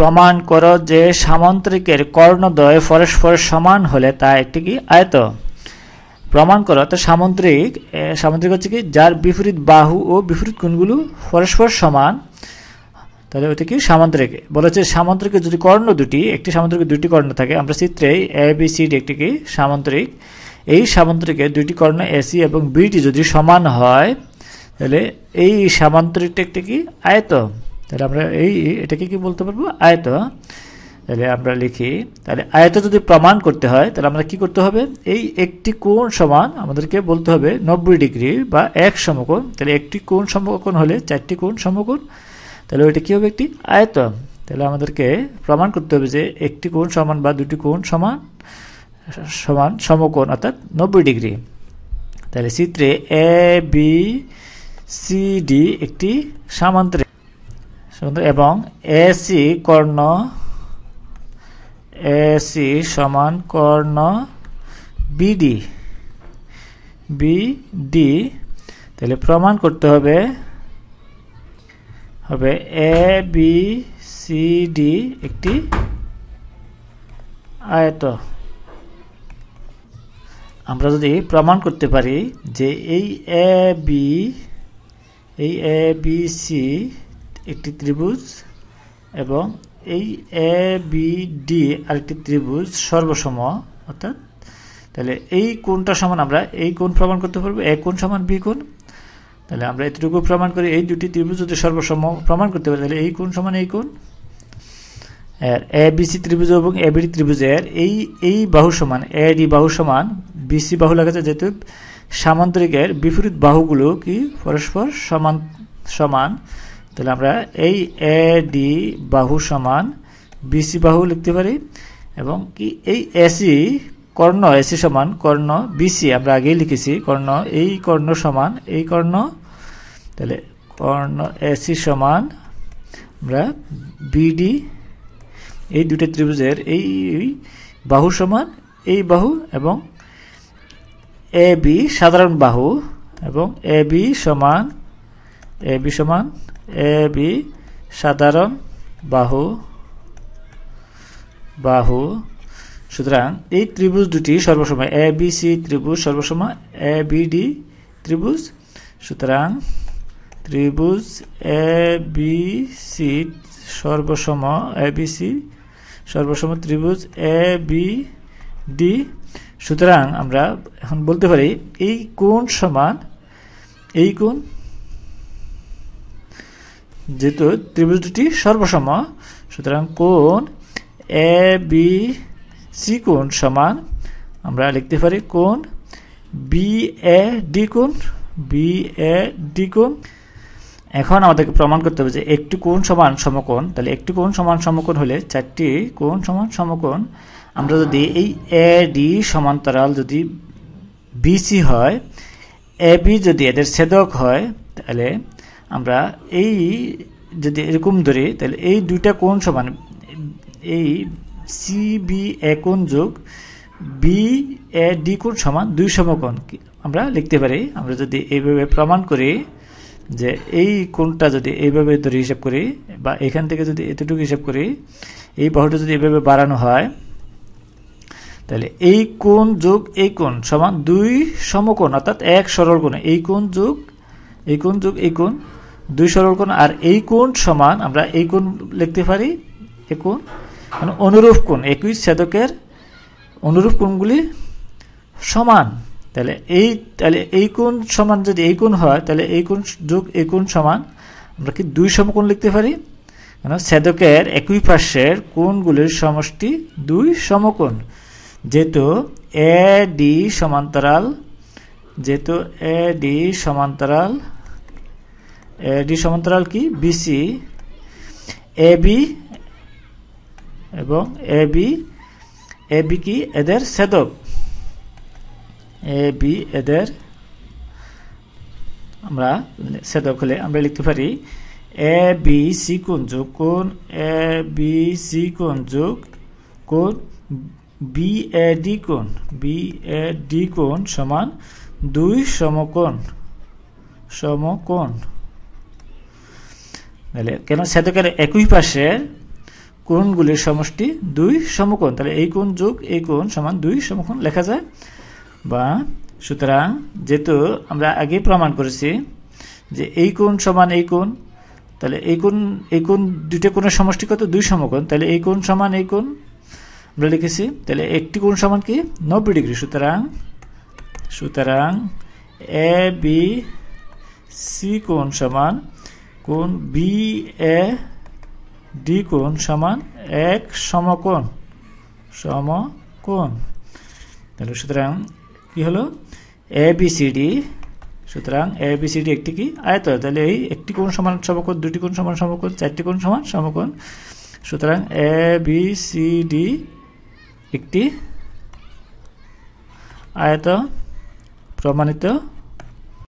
প্রমাণ করো যে সামন্ত্রিকের কর্ণদ্বয় পরস্পর সমান হলে তা একটি কি আয়ত প্রমাণ করো তো সামন্ত্রিক সামন্ত্রিক হচ্ছে কি যার বিপরীত বাহু ও বিপরীত কোণগুলো পরস্পর সমান তাহলে ওটা কি সামন্ত্রিক বলেছে সামন্ত্রিক যদি কর্ণ দুটি একটি সামন্ত্রিক দুটি কর্ণ থাকে আমরা চিত্রে এ বি সি ডি একটি কি সামন্ত্রিক এই সামন্ত্রিকের দুটি কর্ণ এসি এবং বিটি যদি সমান হয় তাহলে এই সামান্তরিকটা একটি কি আয়ত তাহলে আমরা এই এটাকে কি বলতে পারবো আয়ত তাহলে আমরা লিখি তাহলে আয়ত যদি প্রমাণ করতে হয় তাহলে আমরা কি করতে হবে এই একটি কোণ সমান আমাদেরকে বলতে হবে নব্বই ডিগ্রি বা এক সমকোণ তাহলে একটি কোণ সমকোণ হলে চারটি কোণ সমকোণ তাহলে ওইটা কী হবে একটি আয়ত তাহলে আমাদেরকে প্রমাণ করতে হবে যে একটি কোণ সমান বা দুটি কোণ সমান সমান সমকোণ অর্থাৎ নব্বই ডিগ্রি তাহলে চিত্রে এ বি সি ডি একটি সামান্তরে এবং এসি কর্ণ এসি সমান কর্ণ বিডি বিডি তাহলে প্রমাণ করতে হবে হবে এ বি সি ডি একটি আয়ত আমরা যদি প্রমাণ করতে পারি যে এই এ বি এই এ বি সি একটি ত্রিভুজ এবং এই এ বি ডি আরেকটি ত্রিভুজ সর্বসম অর্থাৎ তাহলে এই কোনটা সমান আমরা এই কোন প্রমাণ করতে পারবো এ কোন সমান বি কোন তাহলে আমরা এতটুকু প্রমাণ করি এই দুটি ত্রিভুজ যদি সর্বসম প্রমাণ করতে পারি তাহলে এই কোন সমান এই কোন আর এ বিসি ত্রিভুজ এবং এ বিডি ত্রিভুজের এই এই বাহু সমান এ ডি বাহু সমান বিসি বাহু লাগাচ্ছে যেহেতু সামান্তরিকের বিপরীত বাহুগুলো কি পরস্পর সমান সমান তাহলে আমরা এই এ ডি বাহু সমান বিসি বাহু লিখতে পারি এবং কি এই এসি কর্ণ এসি সমান কর্ণ বিসি আমরা আগেই লিখেছি কর্ণ এই কর্ণ সমান এই কর্ণ তাহলে কর্ণ এসি সমান আমরা বিডি এই দুটো ত্রিভুজের এই বাহু সমান এই বাহু এবং এ বি সাধারণ বাহু এবং এ বি সমান এ বি সমান এ বি সাধারণ বাহু বাহু সুতরাং এই ত্রিভুজ দুটি সর্বসময় এ বি সি ত্রিভুজ সর্বসময় এ বি ডি ত্রিভুজ সুতরাং ত্রিভুজ এ বি সি সর্বসম এ বি সি সর্বসম ত্রিভুজ এ বি ডি সুতরাং আমরা এখন বলতে পারি এই কোণ সমান এই কোণ যেহেতু ত্রিভুজ দুটি সর্বসম সুতরাং কোন এ বি সি কোন সমান আমরা লিখতে পারি কোন বি এ ডি কোণ বি এ ডি কোন এখন আমাদেরকে প্রমাণ করতে হবে যে একটি কোন সমান সমকোণ তাহলে একটি কোন সমান সমকোণ হলে চারটি কোন সমান সমকোণ আমরা যদি এই এ ডি সমান্তরাল যদি বিসি হয় এ বি যদি এদের ছেদক হয় তাহলে আমরা এই যদি এরকম ধরি তাহলে এই দুইটা কোণ সমান এই সি বি এ কোন যোগ বি এ ডি কোণ সমান দুই সমকোণ আমরা লিখতে পারি আমরা যদি এইভাবে প্রমাণ করি যে এই কোণটা যদি এইভাবে ধরে হিসাব করি বা এখান থেকে যদি এতটুকু হিসাব করি এই বাহুটা যদি এইভাবে বাড়ানো হয় তাহলে এই কোণ যোগ এই কোণ সমান দুই সমকোণ অর্থাৎ এক সরল কোণ এই কোণ যোগ এই কোণ যোগ এই কোণ দুই সরল কোণ আর এই কোণ সমান আমরা এই কোণ লিখতে পারি এ কোণ মানে অনুরূপ কোণ একই ছেদকের অনুরূপ কোণগুলি সমান তাহলে এই তাহলে এই কোণ সমান যদি এই কোণ হয় তাহলে এই কোণ যোগ এই কোণ সমান আমরা কি দুই সমকোণ লিখতে পারি কেন ছেদকের একই পাশের কোণগুলির সমষ্টি দুই সমকোণ যেহেতু এ ডি সমান্তরাল যেহেতু এ ডি সমান্তরাল এডি সমান্তরাল কি বিসি এ বি এবং এ বি এ বি কি এদের ছেদক এ বি এদের আমরা ছেদক হলে আমরা লিখতে পারি এ বি সি কোন যোগ কোন এ বি সি কোন যোগ কোন বি এ ডি কোন বি এ ডি কোন সমান দুই সমকোণ সমকোণ তাহলে কেন সেতকের একই পাশে কোণগুলির সমষ্টি দুই সমকোণ তাহলে এই কোণ যোগ এই কোণ সমান দুই সমকোণ লেখা যায় বা সুতরাং যেহেতু আমরা আগে প্রমাণ করেছি যে এই কোণ সমান এই কোণ তাহলে এই কোণ এই কোণ দুইটা কোণের সমষ্টি কত দুই সমকোণ তাহলে এই কোণ সমান এই কোণ আমরা লিখেছি তাহলে একটি কোণ সমান কি নব্বই ডিগ্রি সুতরাং সুতরাং এ বি সি কোণ সমান কোন বি এ ডি কোণ সমান এক সমকোণ সমকোণ তাহলে সুতরাং কি হলো এ বি সি ডি সুতরাং এ বি সি ডি একটি কি আয়ত তাহলে এই একটি কোণ সমান সমকোণ দুটি কোণ সমান সমকোণ চারটি কোণ সমান সমকোণ সুতরাং এ বি সি ডি একটি আয়ত প্রমাণিত